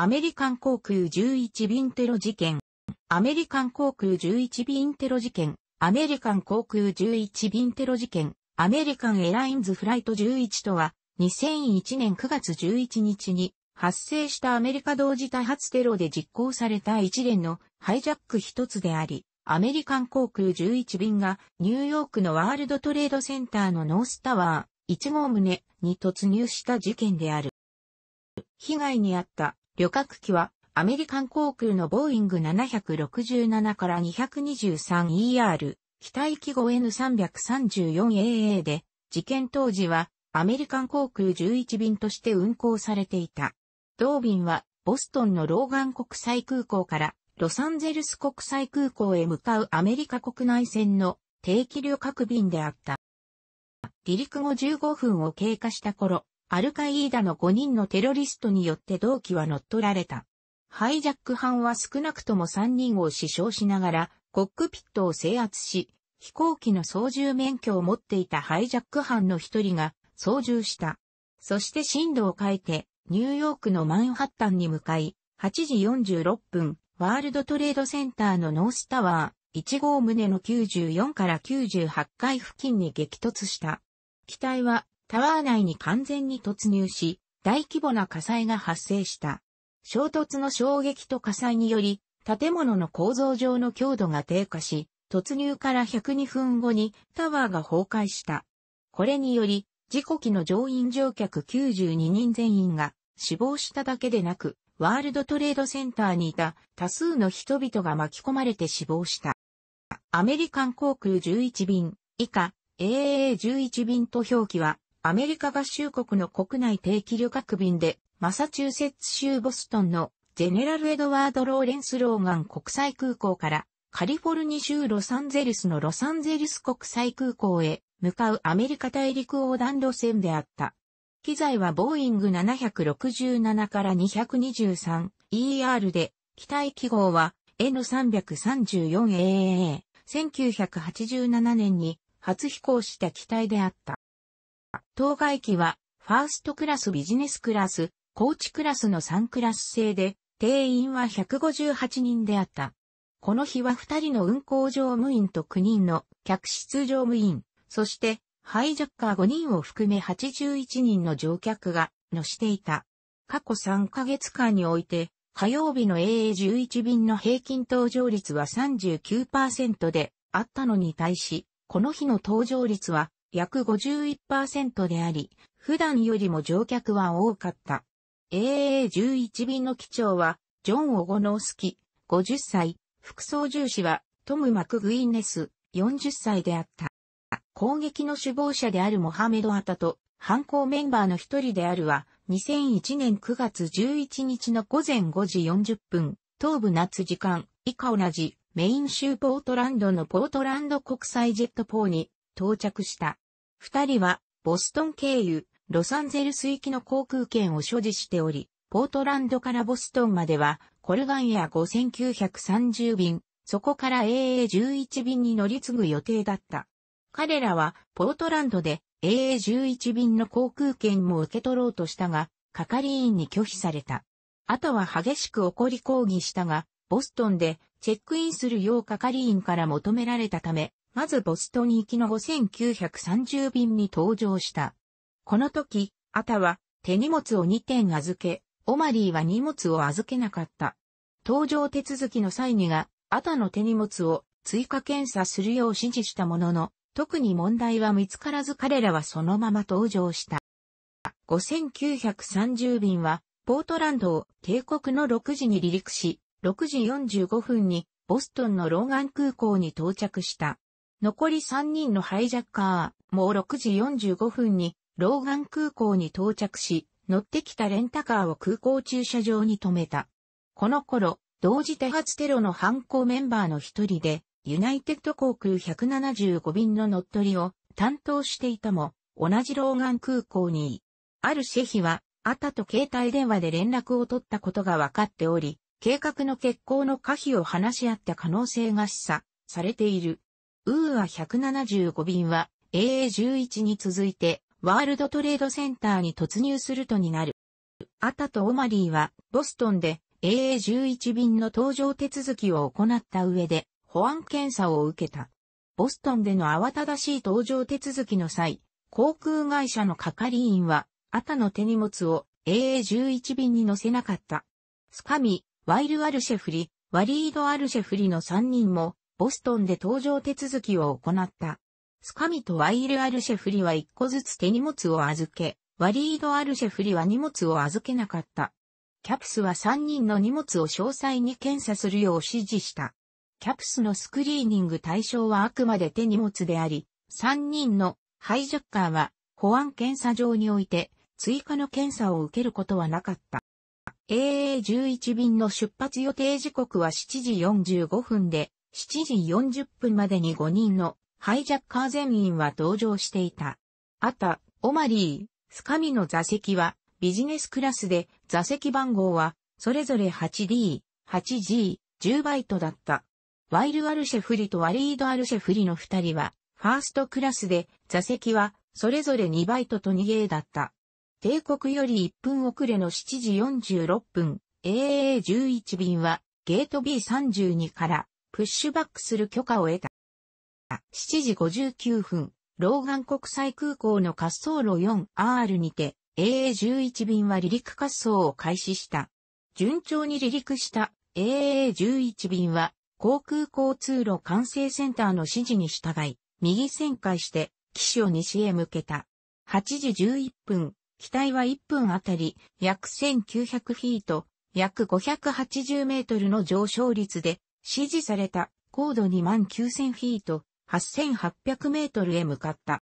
アメリカン航空11便テロ事件。アメリカン航空11便テロ事件。アメリカン航空11便テロ事件。アメリカンエラインズフライト11とは、2001年9月11日に発生したアメリカ同時多発テロで実行された一連のハイジャック一つであり、アメリカン航空11便がニューヨークのワールドトレードセンターのノースタワー1号棟に突入した事件である。被害に遭った旅客機はアメリカン航空のボーイング767から223 ER、機体記号 N334AA で、事件当時はアメリカン航空11便として運航されていた。同便はボストンのローガン国際空港からロサンゼルス国際空港へ向かうアメリカ国内線の定期旅客便であった。離陸後15分を経過した頃、アルカイーダの5人のテロリストによって同期は乗っ取られた。ハイジャック班は少なくとも3人を死傷しながら、コックピットを制圧し、飛行機の操縦免許を持っていたハイジャック班の一人が操縦した。そして進路を変えて、ニューヨークのマンハッタンに向かい、8時46分、ワールドトレードセンターのノースタワー、1号棟の94から98階付近に激突した。機体はタワー内に完全に突入し、大規模な火災が発生した。衝突の衝撃と火災により、建物の構造上の強度が低下し、突入から102分後にタワーが崩壊した。これにより、事故機の乗員乗客92人全員が死亡しただけでなく、ワールドトレードセンターにいた多数の人々が巻き込まれて死亡した。アメリカン航空11便以下 AAA11 便と表記はアメリカ合衆国の国内定期旅客便で、マサチューセッツ州ボストンのジェネラル・エドワード・ローレンス・ローガン国際空港からカリフォルニ州ロサンゼルスのロサンゼルス国際空港へ向かうアメリカ大陸横断路線であった。機材はボーイング767から223 ER で、機体記号は N334AA。1987年に初飛行した機体であった。当該機は、ファーストクラスビジネスクラス、コーチクラスの3クラス制で、定員は158人であった。この日は2人の運行乗務員と9人の客室乗務員、そしてハイジャッカー5人を含め81人の乗客が乗していた。過去3ヶ月間において、火曜日の AA11 便の平均搭乗率は39%であったのに対し、この日の搭乗率は約51%であり、普段よりも乗客は多かった。AA11 便の機長は、ジョン・オゴノースキ、50歳、副操縦士は、トム・マクグインネス、40歳であった。攻撃の首謀者であるモハメド・アタと、犯行メンバーの一人であるは、2001年9月11日の午前5時40分、東部夏時間、以下同じ、メイン州ポートランドのポートランド国際ジェットポーに、到着した。二人は、ボストン経由、ロサンゼルス行きの航空券を所持しており、ポートランドからボストンまでは、コルガンや5930便、そこから AA11 便に乗り継ぐ予定だった。彼らは、ポートランドで AA11 便の航空券も受け取ろうとしたが、係員に拒否された。あとは激しく怒り抗議したが、ボストンでチェックインするよう係員から求められたため、まずボストン行きの5930便に登場した。この時、アタは手荷物を2点預け、オマリーは荷物を預けなかった。搭乗手続きの際にが、アタの手荷物を追加検査するよう指示したものの、特に問題は見つからず彼らはそのまま登場した。5930便は、ポートランドを帝国の6時に離陸し、6時45分にボストンのローガン空港に到着した。残り3人のハイジャッカーもう6時45分にローガン空港に到着し、乗ってきたレンタカーを空港駐車場に止めた。この頃、同時多発テロの犯行メンバーの一人で、ユナイテッド航空175便の乗っ取りを担当していたも、同じローガン空港に、あるシェヒは、あたと携帯電話で連絡を取ったことが分かっており、計画の欠航の可否を話し合った可能性が示唆されている。ウーア175便は AA11 に続いてワールドトレードセンターに突入するとになる。アタとオマリーはボストンで AA11 便の搭乗手続きを行った上で保安検査を受けた。ボストンでの慌ただしい搭乗手続きの際、航空会社の係員はアタの手荷物を AA11 便に乗せなかった。スカミ、ワイル・アルシェフリ、ワリード・アルシェフリの3人もボストンで搭乗手続きを行った。スカミとワイル・アルシェフリは一個ずつ手荷物を預け、ワリード・アルシェフリは荷物を預けなかった。キャプスは3人の荷物を詳細に検査するよう指示した。キャプスのスクリーニング対象はあくまで手荷物であり、3人のハイジャッカーは保安検査場において追加の検査を受けることはなかった。AA11 便の出発予定時刻は7時45分で、7時40分までに5人のハイジャッカー全員は同乗していた。あた、オマリー、スカミの座席はビジネスクラスで座席番号はそれぞれ 8D、8G、10バイトだった。ワイル・アルシェフリとワリード・アルシェフリの2人はファーストクラスで座席はそれぞれ2バイトと 2A だった。帝国より1分遅れの7時46分、AAA11 便はゲート B32 からプッシュバックする許可を得た。7時59分、ローガン国際空港の滑走路 4R にて AA11 便は離陸滑走を開始した。順調に離陸した AA11 便は航空交通路管制センターの指示に従い、右旋回して機種を西へ向けた。8時11分、機体は1分あたり約1900フィート、約580メートルの上昇率で指示された高度2万9000フィート、8800メートルへ向かった。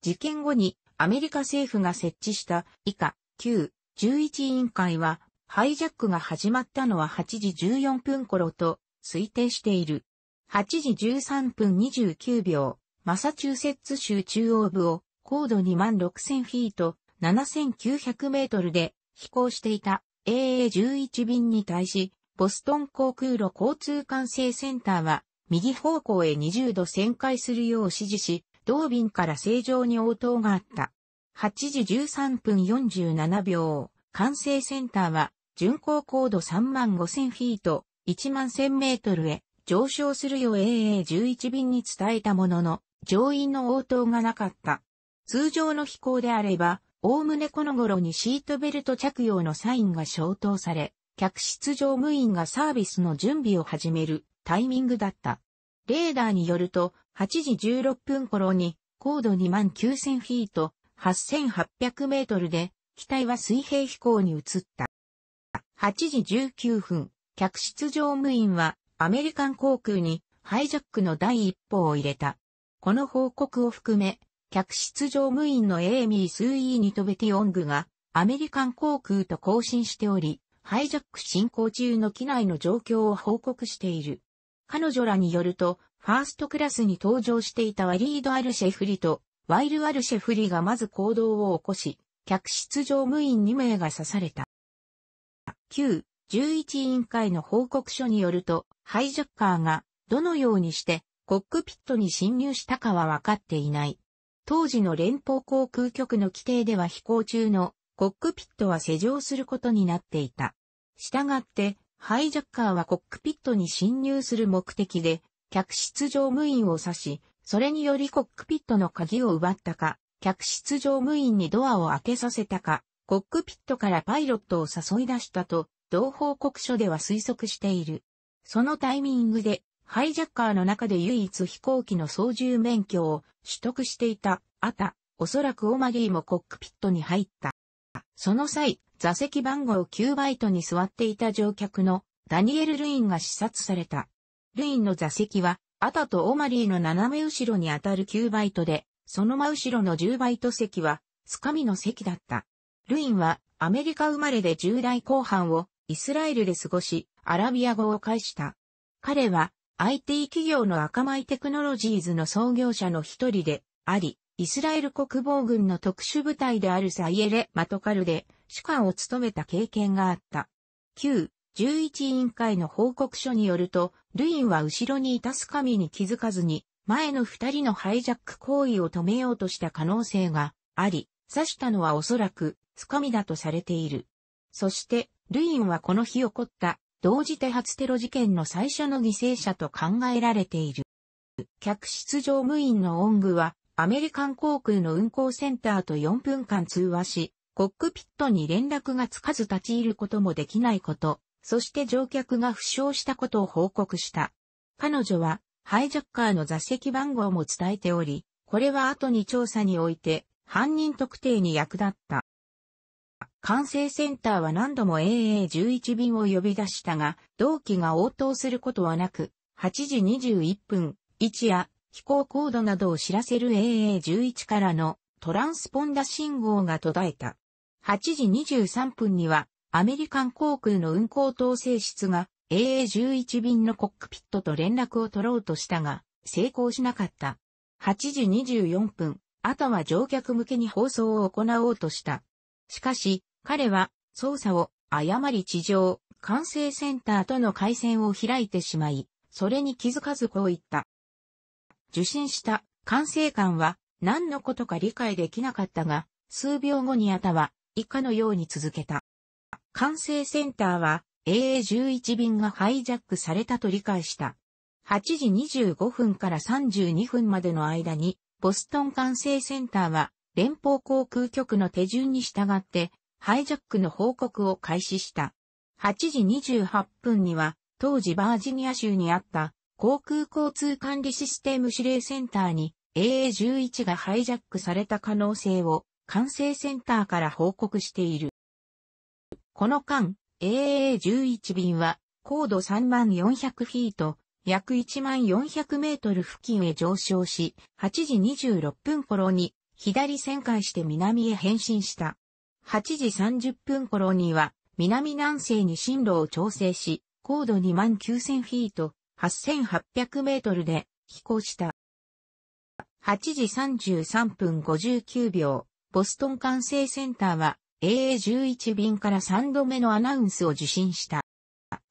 事件後にアメリカ政府が設置した以下9、11委員会はハイジャックが始まったのは8時14分頃と推定している。8時13分29秒、マサチューセッツ州中央部を高度2万6000フィート、7900メートルで飛行していた AA11 便に対しボストン航空路交通管制センターは、右方向へ20度旋回するよう指示し、同便から正常に応答があった。8時13分47秒、管制センターは、巡航高度3万5000フィート、1万1000メートルへ上昇するよう AA11 便に伝えたものの、乗員の応答がなかった。通常の飛行であれば、おおむねこの頃にシートベルト着用のサインが消灯され、客室乗務員がサービスの準備を始めるタイミングだった。レーダーによると、8時16分頃に、高度2万9000フィート、8800メートルで、機体は水平飛行に移った。8時19分、客室乗務員は、アメリカン航空に、ハイジャックの第一歩を入れた。この報告を含め、客室乗務員のエーミー・スーイーニトベティオングが、アメリカン航空と交信しており、ハイジャック進行中の機内の状況を報告している。彼女らによると、ファーストクラスに搭乗していたワリード・アルシェフリと、ワイル・アルシェフリがまず行動を起こし、客室乗務員2名が刺された。9、11委員会の報告書によると、ハイジャッカーがどのようにしてコックピットに侵入したかは分かっていない。当時の連邦航空局の規定では飛行中のコックピットは施錠することになっていた。したがって、ハイジャッカーはコックピットに侵入する目的で、客室乗務員を刺し、それによりコックピットの鍵を奪ったか、客室乗務員にドアを開けさせたか、コックピットからパイロットを誘い出したと、同報告書では推測している。そのタイミングで、ハイジャッカーの中で唯一飛行機の操縦免許を取得していた、あた、おそらくオマギーもコックピットに入った。その際、座席番号9バイトに座っていた乗客のダニエル・ルインが視察された。ルインの座席は、アタとオマリーの斜め後ろにあたる9バイトで、その真後ろの10バイト席は、スカミの席だった。ルインは、アメリカ生まれで10代後半を、イスラエルで過ごし、アラビア語を介した。彼は、IT 企業の赤米テクノロジーズの創業者の一人であり、イスラエル国防軍の特殊部隊であるサイエレ・マトカルで、主管を務めた経験があった。旧11委員会の報告書によると、ルインは後ろにいたスカミに気づかずに、前の二人のハイジャック行為を止めようとした可能性があり、刺したのはおそらく、スカミだとされている。そして、ルインはこの日起こった、同時多発テロ事件の最初の犠牲者と考えられている。客室乗務員のオングは、アメリカン航空の運航センターと4分間通話し、コックピットに連絡がつかず立ち入ることもできないこと、そして乗客が負傷したことを報告した。彼女は、ハイジャッカーの座席番号も伝えており、これは後に調査において、犯人特定に役立った。管制センターは何度も AA11 便を呼び出したが、同期が応答することはなく、8時21分、位置や飛行高度などを知らせる AA11 からのトランスポンダ信号が途絶えた。8時23分には、アメリカン航空の運航統制室が AA11 便のコックピットと連絡を取ろうとしたが、成功しなかった。8時24分、あとは乗客向けに放送を行おうとした。しかし、彼は操作を誤り地上、管制センターとの回線を開いてしまい、それに気づかずこう言った。受信した管制官は何のことか理解できなかったが、数秒後にあたは以下のように続けた。管制センターは AA11 便がハイジャックされたと理解した。8時25分から32分までの間に、ボストン管制センターは連邦航空局の手順に従って、ハイジャックの報告を開始した。8時28分には、当時バージニア州にあった航空交通管理システム指令センターに AA11 がハイジャックされた可能性を管制センターから報告している。この間、a a 1 1便は、高度3400フィート、約1400メートル付近へ上昇し、8時26分頃に、左旋回して南へ変身した。8時30分頃には、南南西に進路を調整し、高度2万9000フィート、8800メートルで飛行した。8時33分59秒、ボストン管制センターは AA11 便から3度目のアナウンスを受信した。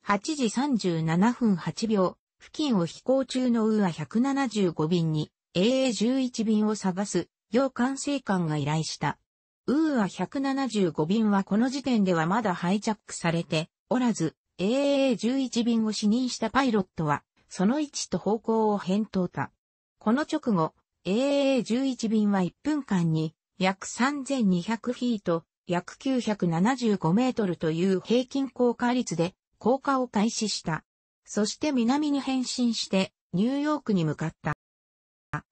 8時37分8秒、付近を飛行中のウーア175便に AA11 便を探す、要管制官が依頼した。ウーア175便はこの時点ではまだハイジャックされておらず、AA11 便を視認したパイロットは、その位置と方向を返答た。この直後、AA11 便は1分間に約3200フィート、約975メートルという平均降下率で降下を開始した。そして南に変身してニューヨークに向かった。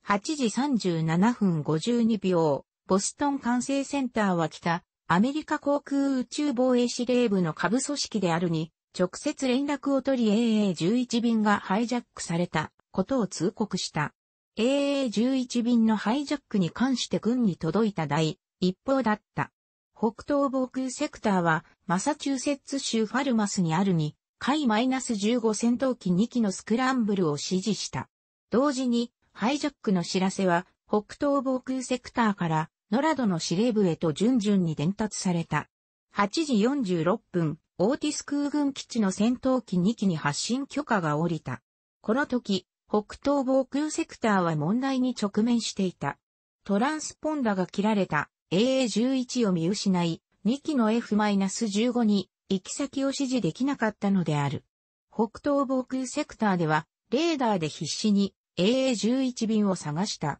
8時37分52秒、ボストン管制センターは北、アメリカ航空宇宙防衛司令部の下部組織であるに、直接連絡を取り AA11 便がハイジャックされたことを通告した。AA11 便のハイジャックに関して軍に届いた第一報だった。北東防空セクターは、マサチューセッツ州ファルマスにあるに、海 -15 戦闘機2機のスクランブルを指示した。同時に、ハイジャックの知らせは、北東防空セクターから、ノラドの司令部へと順々に伝達された。8時46分、オーティス空軍基地の戦闘機2機に発進許可が下りた。この時、北東防空セクターは問題に直面していた。トランスポンダが切られた AA11 を見失い、2機の F-15 に行き先を指示できなかったのである。北東防空セクターでは、レーダーで必死に AA11 便を探した。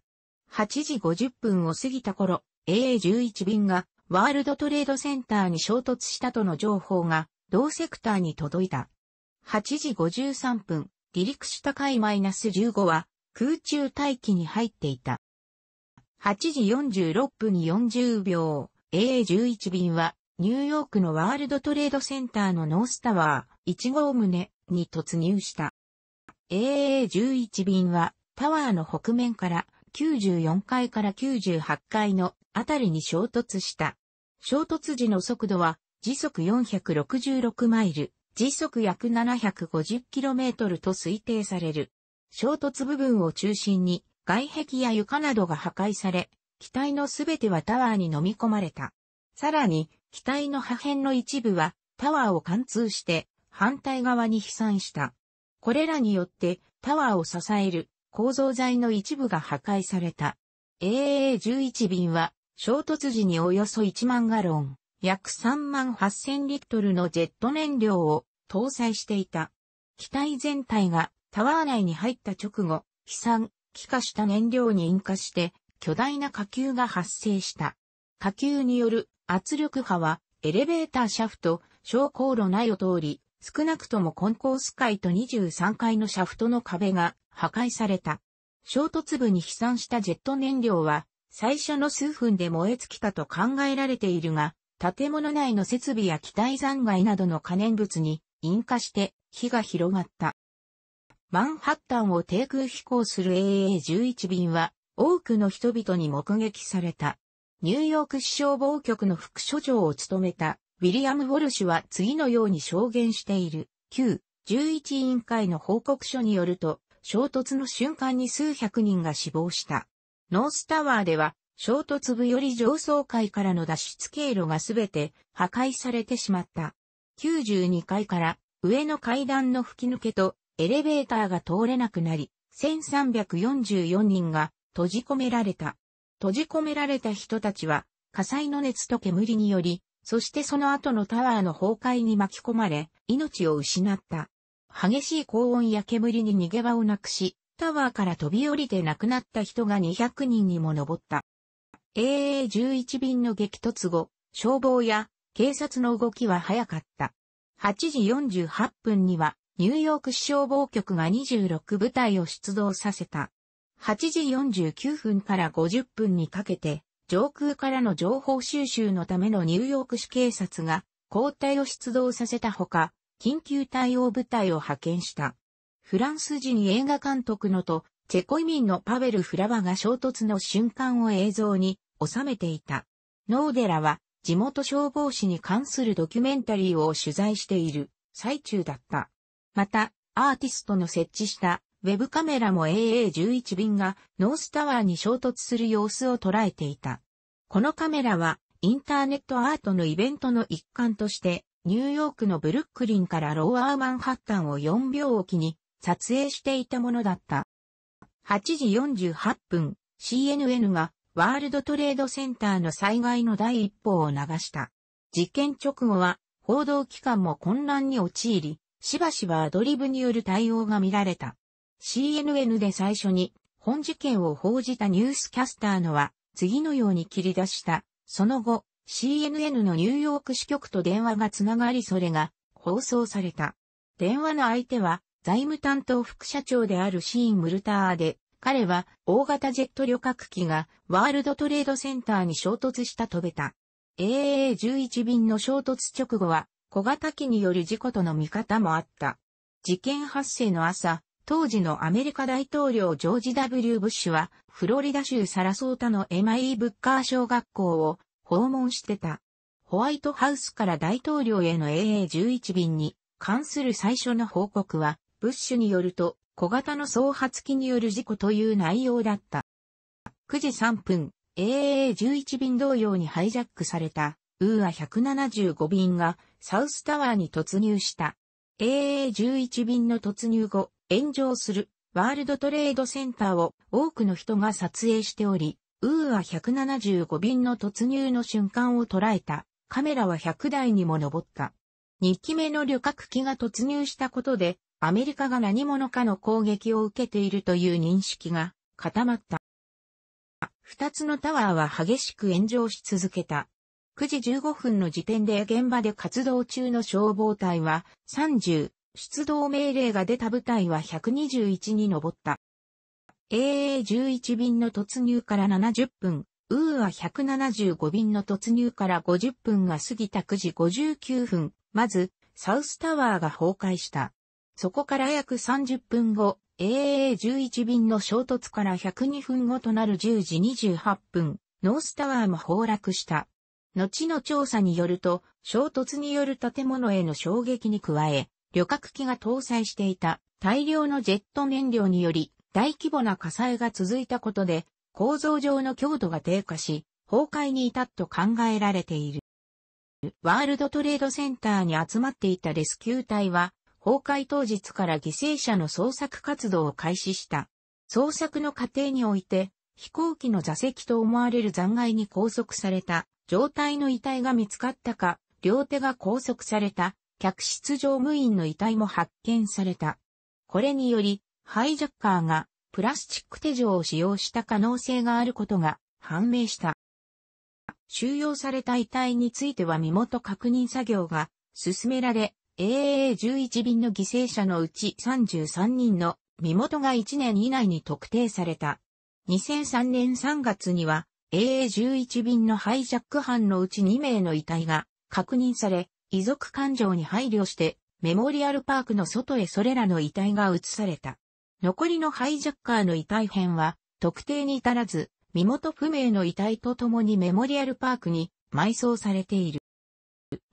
8時50分を過ぎた頃、AA11 便がワールドトレードセンターに衝突したとの情報が同セクターに届いた。8時53分、離陸した回 -15 は空中待機に入っていた。8時46分40秒、AA11 便はニューヨークのワールドトレードセンターのノースタワー1号棟に突入した。AA11 便はタワーの北面から94階から98階のあたりに衝突した。衝突時の速度は時速466マイル、時速約 750km と推定される。衝突部分を中心に外壁や床などが破壊され、機体のすべてはタワーに飲み込まれた。さらに、機体の破片の一部はタワーを貫通して反対側に飛散した。これらによってタワーを支える構造材の一部が破壊された。AAA11 便は衝突時におよそ1万ガロン、約3万8000リットルのジェット燃料を搭載していた。機体全体がタワー内に入った直後、飛散、気化した燃料に引火して巨大な火球が発生した。火球による圧力波はエレベーターシャフト、昇降路内を通り、少なくともコンコース階と23階のシャフトの壁が破壊された。衝突部に飛散したジェット燃料は最初の数分で燃え尽きたと考えられているが、建物内の設備や機体残骸などの可燃物に引火して火が広がった。マンハッタンを低空飛行する AA11 便は多くの人々に目撃された。ニューヨーク市消防局の副所長を務めたウィリアム・ウォルシュは次のように証言している。旧11委員会の報告書によると、衝突の瞬間に数百人が死亡した。ノースタワーでは衝突部より上層階からの脱出経路がすべて破壊されてしまった。92階から上の階段の吹き抜けとエレベーターが通れなくなり、1344人が閉じ込められた。閉じ込められた人たちは火災の熱と煙により、そしてその後のタワーの崩壊に巻き込まれ、命を失った。激しい高温や煙に逃げ場をなくし、タワーから飛び降りて亡くなった人が200人にも上った。AA11 便の激突後、消防や警察の動きは早かった。8時48分には、ニューヨーク市消防局が26部隊を出動させた。8時49分から50分にかけて、上空からの情報収集のためのニューヨーク市警察が交代を出動させたほか、緊急対応部隊を派遣した。フランス人映画監督のとチェコ移民のパベル・フラワが衝突の瞬間を映像に収めていた。ノーデラは地元消防士に関するドキュメンタリーを取材している最中だった。また、アーティストの設置したウェブカメラも AA11 便がノースタワーに衝突する様子を捉えていた。このカメラはインターネットアートのイベントの一環としてニューヨークのブルックリンからローアーマンハッタンを4秒おきに撮影していたものだった。8時48分、CNN がワールドトレードセンターの災害の第一報を流した。事件直後は報道機関も混乱に陥り、しばしばアドリブによる対応が見られた。CNN で最初に本事件を報じたニュースキャスターのは次のように切り出した。その後、CNN のニューヨーク支局と電話がつながりそれが放送された。電話の相手は財務担当副社長であるシーン・ムルターで、彼は大型ジェット旅客機がワールドトレードセンターに衝突したとべた。AAA11 便の衝突直後は小型機による事故との見方もあった。事件発生の朝、当時のアメリカ大統領ジョージ・ W・ ブッシュは、フロリダ州サラソータのエマイブッカー小学校を訪問してた。ホワイトハウスから大統領への AA11 便に関する最初の報告は、ブッシュによると、小型の総発機による事故という内容だった。9時3分、a a 1 1便同様にハイジャックされた、ウーア175便がサウスタワーに突入した。AA11 便の突入後、炎上するワールドトレードセンターを多くの人が撮影しており、ウーア175便の突入の瞬間を捉えたカメラは100台にも上った。2機目の旅客機が突入したことでアメリカが何者かの攻撃を受けているという認識が固まった。二つのタワーは激しく炎上し続けた。9時15分の時点で現場で活動中の消防隊は30、出動命令が出た部隊は121に上った。AA11 便の突入から70分、ウーア175便の突入から50分が過ぎた9時59分、まず、サウスタワーが崩壊した。そこから約30分後、AAA11 便の衝突から102分後となる10時28分、ノースタワーも崩落した。後の調査によると、衝突による建物への衝撃に加え、旅客機が搭載していた大量のジェット燃料により大規模な火災が続いたことで構造上の強度が低下し崩壊に至ったと考えられている。ワールドトレードセンターに集まっていたレスキュー隊は崩壊当日から犠牲者の捜索活動を開始した。捜索の過程において、飛行機の座席と思われる残骸に拘束された、状態の遺体が見つかったか、両手が拘束された、客室乗務員の遺体も発見された。これにより、ハイジャッカーがプラスチック手錠を使用した可能性があることが判明した。収容された遺体については身元確認作業が進められ、AA11 便の犠牲者のうち33人の身元が1年以内に特定された。2003年3月には AA11 便のハイジャック犯のうち2名の遺体が確認され、遺族感情に配慮してメモリアルパークの外へそれらの遺体が移された。残りのハイジャッカーの遺体編は特定に至らず、身元不明の遺体とともにメモリアルパークに埋葬されている。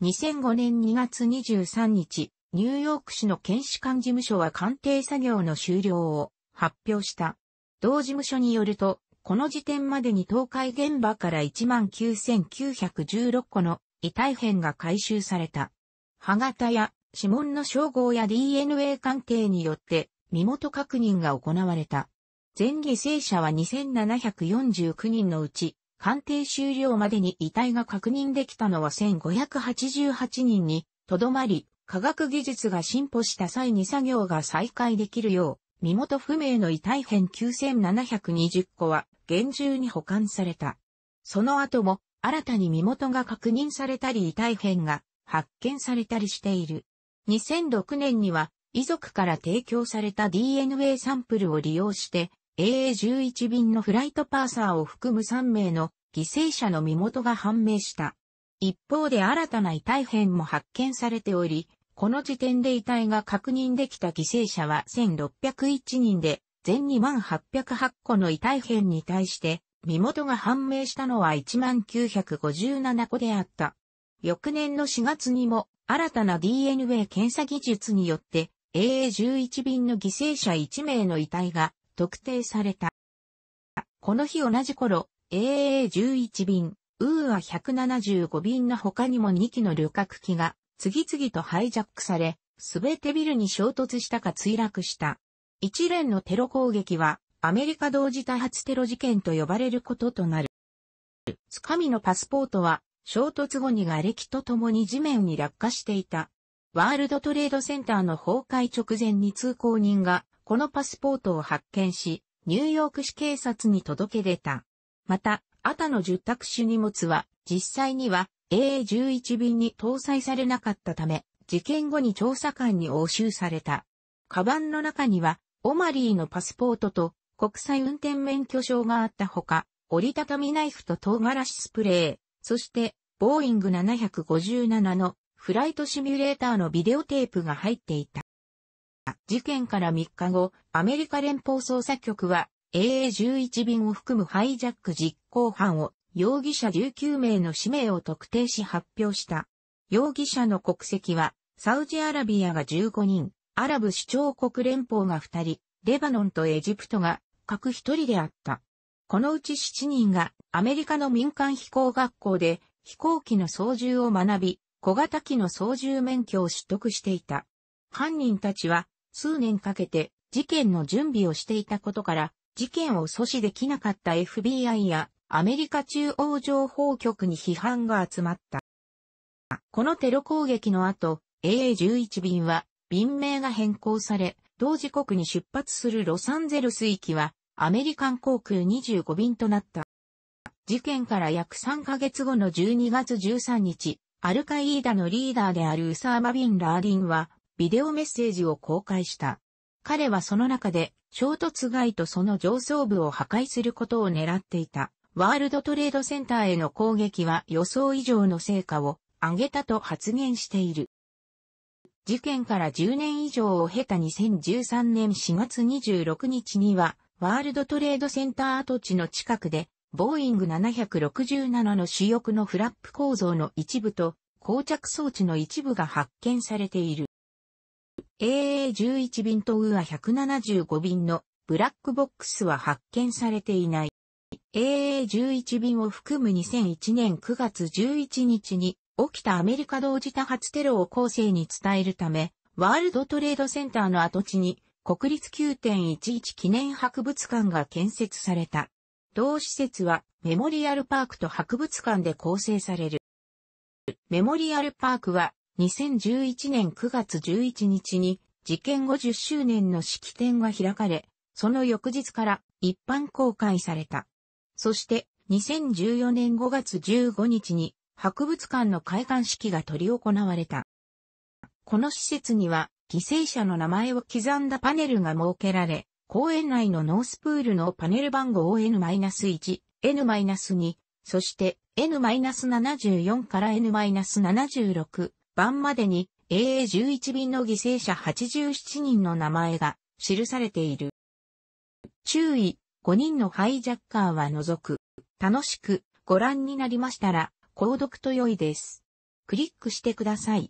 2005年2月23日、ニューヨーク市の検視官事務所は鑑定作業の終了を発表した。同事務所によると、この時点までに倒壊現場から19,916個の遺体片が回収された。歯型や指紋の照合や DNA 鑑定によって身元確認が行われた。全犠牲者は2749人のうち鑑定終了までに遺体が確認できたのは1588人にとどまり、科学技術が進歩した際に作業が再開できるよう、身元不明の遺体編9720個は厳重に保管された。その後も新たに身元が確認されたり遺体編が発見されたりしている。2006年には遺族から提供された DNA サンプルを利用して AA11 便のフライトパーサーを含む3名の犠牲者の身元が判明した。一方で新たな遺体片も発見されており、この時点で遺体が確認できた犠牲者は1601人で、全2808個の遺体片に対して、身元が判明したのは1957個であった。翌年の4月にも、新たな DNA 検査技術によって、AA11 便の犠牲者1名の遺体が特定された。この日同じ頃、a a 1 1便、ウーア175便の他にも2機の旅客機が次々とハイジャックされ、すべてビルに衝突したか墜落した。一連のテロ攻撃はアメリカ同時多発テロ事件と呼ばれることとなる。つかみのパスポートは衝突後に瓦礫とともに地面に落下していた。ワールドトレードセンターの崩壊直前に通行人がこのパスポートを発見し、ニューヨーク市警察に届け出た。また、アタの住宅種荷物は、実際には AA11 便に搭載されなかったため、事件後に調査官に押収された。カバンの中には、オマリーのパスポートと国際運転免許証があったほか、折りたたみナイフと唐辛子スプレー、そして、ボーイング757のフライトシミュレーターのビデオテープが入っていた。事件から3日後、アメリカ連邦捜査局は AA11 便を含むハイジャック実行犯を容疑者19名の氏名を特定し発表した。容疑者の国籍は、サウジアラビアが15人、アラブ首長国連邦が2人、レバノンとエジプトが各1人であった。このうち7人がアメリカの民間飛行学校で飛行機の操縦を学び、小型機の操縦免許を取得していた。犯人たちは数年かけて事件の準備をしていたことから、事件を阻止できなかった FBI やアメリカ中央情報局に批判が集まった。このテロ攻撃の後、AA11 便は便名が変更され、同時刻に出発するロサンゼルス行きはアメリカン航空25便となった。事件から約3ヶ月後の12月13日、アルカイーダのリーダーであるウサーマ・ビン・ラーリンは、ビデオメッセージを公開した。彼はその中で、衝突外とその上層部を破壊することを狙っていた。ワールドトレードセンターへの攻撃は予想以上の成果を上げたと発言している。事件から10年以上を経た2013年4月26日には、ワールドトレードセンター跡地の近くで、ボーイング767の主翼のフラップ構造の一部と、膠着装置の一部が発見されている。AA11 便とウーア1 7 5便のブラックボックスは発見されていない。AA11 便を含む2001年9月11日に起きたアメリカ同時多発テロを後世に伝えるため、ワールドトレードセンターの跡地に国立9.11記念博物館が建設された。同施設はメモリアルパークと博物館で構成される。メモリアルパークは2011年9月11日に事件50周年の式典が開かれ、その翌日から一般公開された。そして2014年5月15日に博物館の開館式が執り行われた。この施設には犠牲者の名前を刻んだパネルが設けられ、公園内のノースプールのパネル番号を N-1、N-2、そして N-74 から N-76、晩までに AA11 便の犠牲者87人の名前が記されている。注意、5人のハイジャッカーは除く。楽しくご覧になりましたら、購読と良いです。クリックしてください。